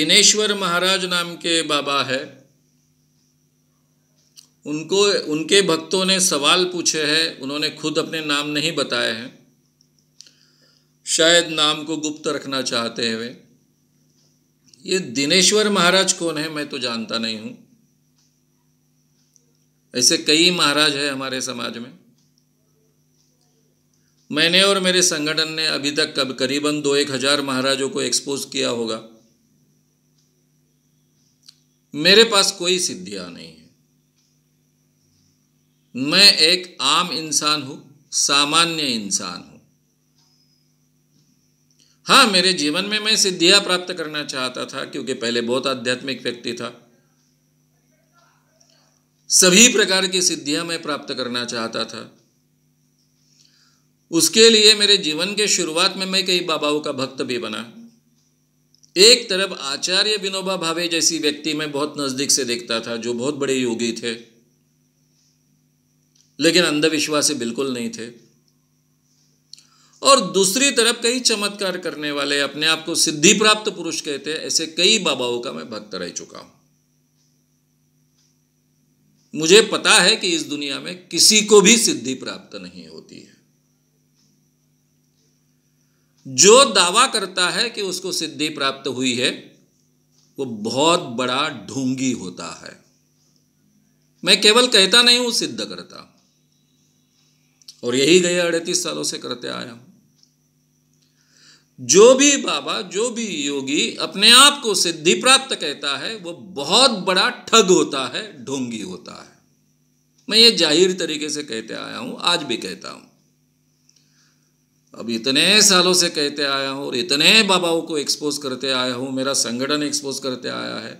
दिनेश्वर महाराज नाम के बाबा है उनको उनके भक्तों ने सवाल पूछे हैं उन्होंने खुद अपने नाम नहीं बताए हैं शायद नाम को गुप्त रखना चाहते हुए ये दिनेश्वर महाराज कौन है मैं तो जानता नहीं हूं ऐसे कई महाराज है हमारे समाज में मैंने और मेरे संगठन ने अभी तक कब करीबन दो एक हज़ार महाराजों को एक्सपोज किया होगा मेरे पास कोई सिद्धियां नहीं है मैं एक आम इंसान हूं सामान्य इंसान हूं हां मेरे जीवन में मैं सिद्धियां प्राप्त करना चाहता था क्योंकि पहले बहुत आध्यात्मिक व्यक्ति था सभी प्रकार की सिद्धियां मैं प्राप्त करना चाहता था उसके लिए मेरे जीवन के शुरुआत में मैं कई बाबाओं का भक्त भी बना एक तरफ आचार्य विनोबा भावे जैसी व्यक्ति मैं बहुत नज़दीक से देखता था जो बहुत बड़े योगी थे लेकिन अंधविश्वास से बिल्कुल नहीं थे और दूसरी तरफ कई चमत्कार करने वाले अपने आप को सिद्धि प्राप्त पुरुष कहते हैं ऐसे कई बाबाओं का मैं भक्त रह चुका हूं मुझे पता है कि इस दुनिया में किसी को भी सिद्धि प्राप्त नहीं होती है जो दावा करता है कि उसको सिद्धि प्राप्त हुई है वो बहुत बड़ा ढोंगी होता है मैं केवल कहता नहीं हूं सिद्ध करता और यही गया अड़तीस सालों से करते आया हूं जो भी बाबा जो भी योगी अपने आप को सिद्धि प्राप्त कहता है वो बहुत बड़ा ठग होता है ढोंगी होता है मैं ये जाहिर तरीके से कहते आया हूं आज भी कहता हूं अब इतने सालों से कहते आया हूँ और इतने बाबाओं को एक्सपोज करते आया हूँ मेरा संगठन एक्सपोज करते आया है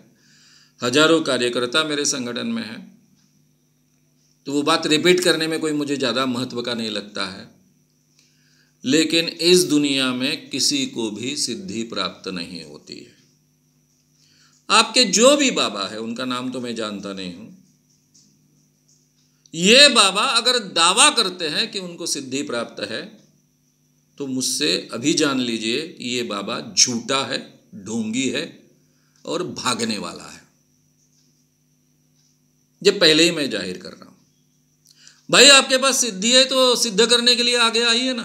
हजारों कार्यकर्ता मेरे संगठन में है तो वो बात रिपीट करने में कोई मुझे ज़्यादा महत्व का नहीं लगता है लेकिन इस दुनिया में किसी को भी सिद्धि प्राप्त नहीं होती है आपके जो भी बाबा है उनका नाम तो मैं जानता नहीं हूं ये बाबा अगर दावा करते हैं कि उनको सिद्धि प्राप्त है तो मुझसे अभी जान लीजिए कि ये बाबा झूठा है ढोंगी है और भागने वाला है ये पहले ही मैं जाहिर कर रहा हूं भाई आपके पास सिद्धि है तो सिद्ध करने के लिए आगे आइए ना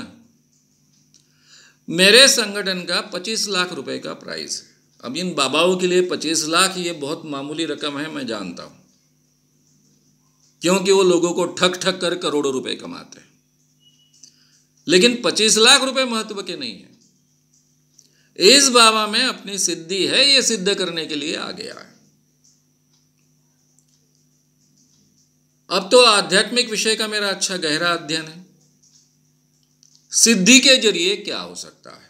मेरे संगठन का 25 लाख रुपए का प्राइस है अब इन बाबाओं के लिए 25 लाख ये बहुत मामूली रकम है मैं जानता हूं क्योंकि वो लोगों को ठक ठक कर करोड़ों रुपए कमाते हैं लेकिन 25 लाख रुपए महत्व के नहीं है इस बाबा में अपनी सिद्धि है यह सिद्ध करने के लिए आ गया है अब तो आध्यात्मिक विषय का मेरा अच्छा गहरा अध्ययन है सिद्धि के जरिए क्या हो सकता है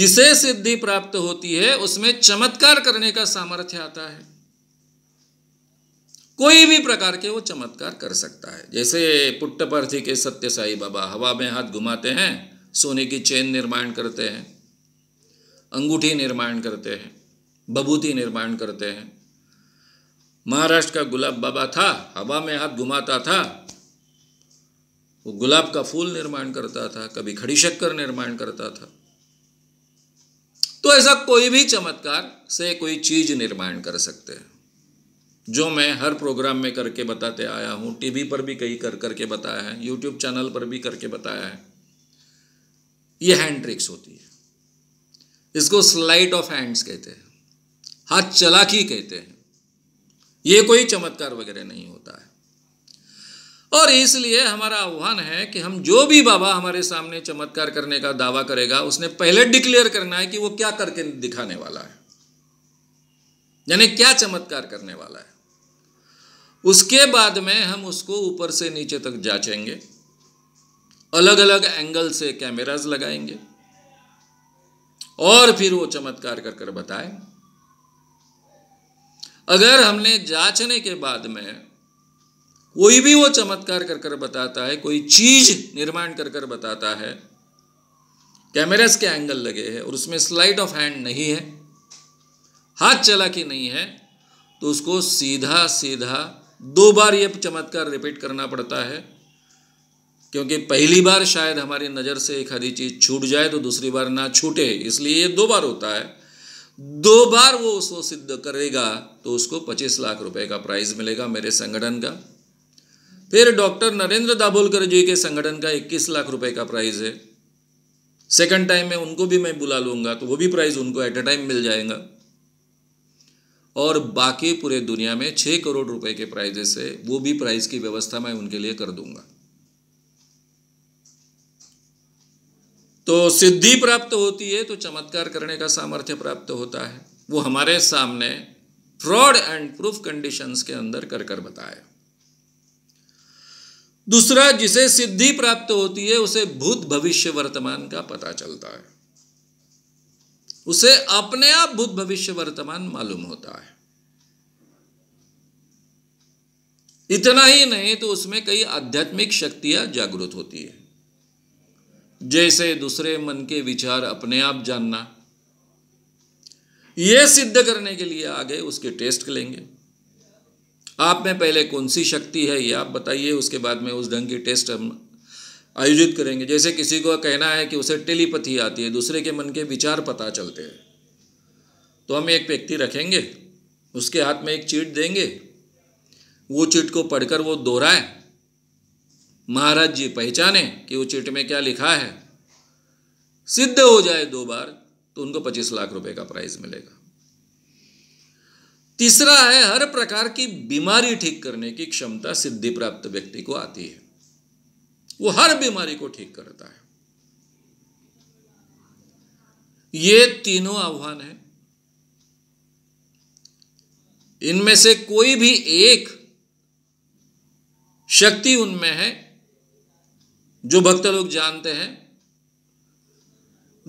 जिसे सिद्धि प्राप्त होती है उसमें चमत्कार करने का सामर्थ्य आता है कोई भी प्रकार के वो चमत्कार कर सकता है जैसे पुट्टपर्थी के सत्य साई बाबा हवा में हाथ घुमाते हैं सोने की चेन निर्माण करते हैं अंगूठी निर्माण करते हैं बबूती निर्माण करते हैं महाराष्ट्र का गुलाब बाबा था हवा में हाथ घुमाता था वो गुलाब का फूल निर्माण करता था कभी खड़ी शक्कर निर्माण करता था तो ऐसा कोई भी चमत्कार से कोई चीज निर्माण कर सकते हैं जो मैं हर प्रोग्राम में करके बताते आया हूँ टीवी पर भी कई कर करके बताया है यूट्यूब चैनल पर भी करके बताया है ये हैंड ट्रिक्स होती है इसको स्लाइट ऑफ हैंड्स कहते हैं हाथ चलाकी कहते हैं ये कोई चमत्कार वगैरह नहीं होता है और इसलिए हमारा आह्वान है कि हम जो भी बाबा हमारे सामने चमत्कार करने का दावा करेगा उसने पहले डिक्लेयर करना है कि वो क्या करके दिखाने वाला है यानी क्या चमत्कार करने वाला है उसके बाद में हम उसको ऊपर से नीचे तक जांचेंगे अलग अलग एंगल से कैमराज लगाएंगे और फिर वो चमत्कार कर कर बताए अगर हमने जांचने के बाद में कोई भी वो चमत्कार कर कर बताता है कोई चीज निर्माण कर कर बताता है कैमरास के एंगल लगे हैं और उसमें स्लाइड ऑफ हैंड नहीं है हाथ चला कि नहीं है तो उसको सीधा सीधा दो बार ये चमत्कार रिपीट करना पड़ता है क्योंकि पहली बार शायद हमारी नज़र से एक आधी चीज़ छूट जाए तो दूसरी बार ना छूटे इसलिए ये दो बार होता है दो बार वो उसको सिद्ध करेगा तो उसको 25 लाख रुपए का प्राइज मिलेगा मेरे संगठन का फिर डॉक्टर नरेंद्र दाभोलकर जी के संगठन का 21 लाख रुपए का प्राइज है सेकंड टाइम में उनको भी मैं बुला लूंगा तो वो भी प्राइज उनको एट अ टाइम मिल जाएगा और बाकी पूरे दुनिया में छः करोड़ रुपए के प्राइजेस है वो भी प्राइज की व्यवस्था मैं उनके लिए कर दूंगा तो सिद्धि प्राप्त होती है तो चमत्कार करने का सामर्थ्य प्राप्त होता है वो हमारे सामने फ्रॉड एंड प्रूफ कंडीशंस के अंदर कर कर बताया दूसरा जिसे सिद्धि प्राप्त होती है उसे भूत भविष्य वर्तमान का पता चलता है उसे अपने आप भूत भविष्य वर्तमान मालूम होता है इतना ही नहीं तो उसमें कई आध्यात्मिक शक्तियां जागृत होती है जैसे दूसरे मन के विचार अपने आप जानना यह सिद्ध करने के लिए आगे उसके टेस्ट लेंगे आप में पहले कौन सी शक्ति है यह आप बताइए उसके बाद में उस ढंग की टेस्ट हम आयोजित करेंगे जैसे किसी को कहना है कि उसे टेलीपथी आती है दूसरे के मन के विचार पता चलते हैं तो हम एक व्यक्ति रखेंगे उसके हाथ में एक चीट देंगे वो चीट को पढ़कर वो दोहराए महाराज जी पहचाने कि वो चीट में क्या लिखा है सिद्ध हो जाए दो बार तो उनको पच्चीस लाख रुपए का प्राइज मिलेगा तीसरा है हर प्रकार की बीमारी ठीक करने की क्षमता सिद्धि प्राप्त व्यक्ति को आती है वो हर बीमारी को ठीक करता है ये तीनों आह्वान है इनमें से कोई भी एक शक्ति उनमें है जो भक्त लोग जानते हैं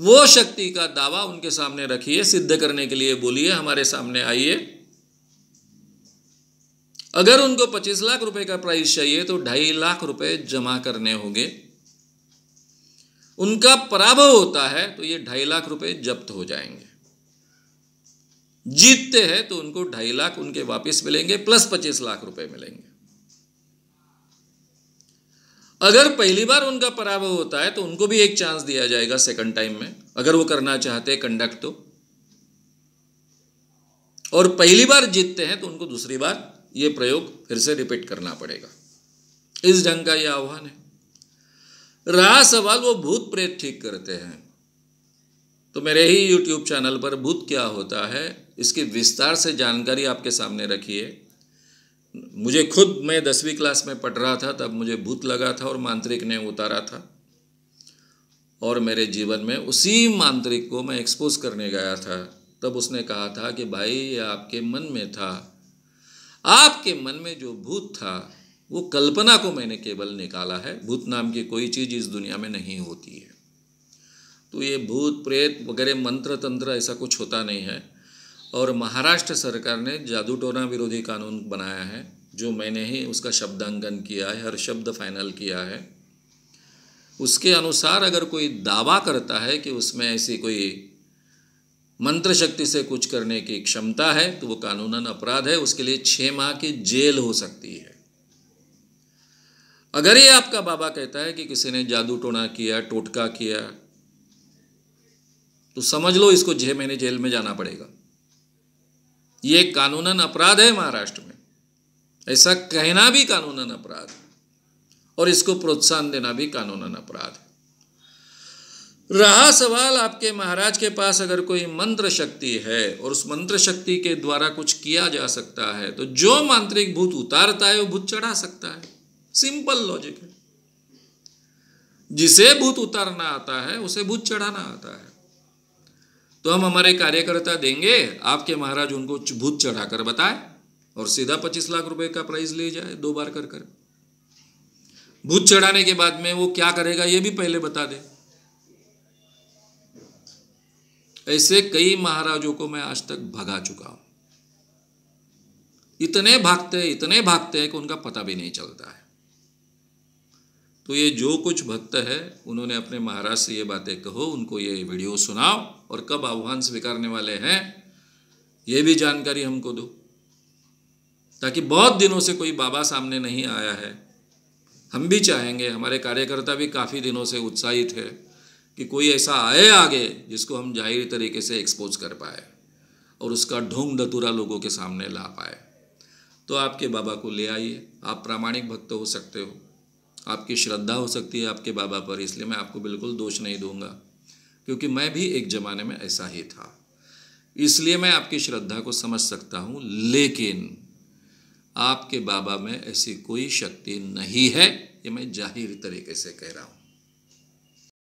वो शक्ति का दावा उनके सामने रखिए सिद्ध करने के लिए बोलिए हमारे सामने आइए अगर उनको 25 लाख रुपए का प्राइस चाहिए तो ढाई लाख रुपए जमा करने होंगे उनका पराभव होता है तो ये ढाई लाख रुपए जब्त हो जाएंगे जीतते हैं तो उनको ढाई लाख उनके वापस मिलेंगे प्लस पच्चीस लाख रुपए मिलेंगे अगर पहली बार उनका पराभव होता है तो उनको भी एक चांस दिया जाएगा सेकंड टाइम में अगर वो करना चाहते कंडक्ट तो और पहली बार जीतते हैं तो उनको दूसरी बार ये प्रयोग फिर से रिपीट करना पड़ेगा इस ढंग का यह आह्वान है रहा सवाल वो भूत प्रेत ठीक करते हैं तो मेरे ही यूट्यूब चैनल पर भूत क्या होता है इसकी विस्तार से जानकारी आपके सामने रखिए मुझे खुद मैं दसवीं क्लास में पढ़ रहा था तब मुझे भूत लगा था और मांत्रिक ने उतारा था और मेरे जीवन में उसी मांत्रिक को मैं एक्सपोज करने गया था तब उसने कहा था कि भाई ये आपके मन में था आपके मन में जो भूत था वो कल्पना को मैंने केवल निकाला है भूत नाम की कोई चीज़ इस दुनिया में नहीं होती है तो ये भूत प्रेत वगैरह मंत्र तंत्र ऐसा कुछ होता नहीं है और महाराष्ट्र सरकार ने जादू टोना विरोधी कानून बनाया है जो मैंने ही उसका शब्दांकन किया है हर शब्द फाइनल किया है उसके अनुसार अगर कोई दावा करता है कि उसमें ऐसी कोई मंत्र शक्ति से कुछ करने की क्षमता है तो वो कानूनन अपराध है उसके लिए छह माह की जेल हो सकती है अगर ये आपका बाबा कहता है कि किसी ने जादू टोना किया टोटका किया तो समझ लो इसको छह महीने जेल में जाना पड़ेगा ये कानूनन अपराध है महाराष्ट्र में ऐसा कहना भी कानूनन अपराध और इसको प्रोत्साहन देना भी कानूनन अपराध रहा सवाल आपके महाराज के पास अगर कोई मंत्र शक्ति है और उस मंत्र शक्ति के द्वारा कुछ किया जा सकता है तो जो मांत्रिक भूत उतारता है वो भूत चढ़ा सकता है सिंपल लॉजिक है जिसे भूत उतारना आता है उसे भूत चढ़ाना आता है तो हम हमारे कार्यकर्ता देंगे आपके महाराज उनको भूत चढ़ाकर बताए और सीधा पच्चीस लाख रुपए का प्राइज ले जाए दो बार कर कर भूत चढ़ाने के बाद में वो क्या करेगा ये भी पहले बता दें ऐसे कई महाराजों को मैं आज तक भगा चुका हूं इतने भागते हैं इतने भागते हैं कि उनका पता भी नहीं चलता है तो ये जो कुछ भक्त है उन्होंने अपने महाराज से ये बातें कहो उनको ये वीडियो सुनाओ और कब आह्वान स्वीकारने वाले हैं ये भी जानकारी हमको दो ताकि बहुत दिनों से कोई बाबा सामने नहीं आया है हम भी चाहेंगे हमारे कार्यकर्ता भी काफ़ी दिनों से उत्साहित है कि कोई ऐसा आए आगे जिसको हम जाहिर तरीके से एक्सपोज कर पाए और उसका ढोंग धतूरा लोगों के सामने ला पाए तो आपके बाबा को ले आइए आप प्रामाणिक भक्त हो सकते हो आपकी श्रद्धा हो सकती है आपके बाबा पर इसलिए मैं आपको बिल्कुल दोष नहीं दूंगा क्योंकि मैं भी एक ज़माने में ऐसा ही था इसलिए मैं आपकी श्रद्धा को समझ सकता हूँ लेकिन आपके बाबा में ऐसी कोई शक्ति नहीं है ये मैं जाहिर तरीके से कह रहा हूँ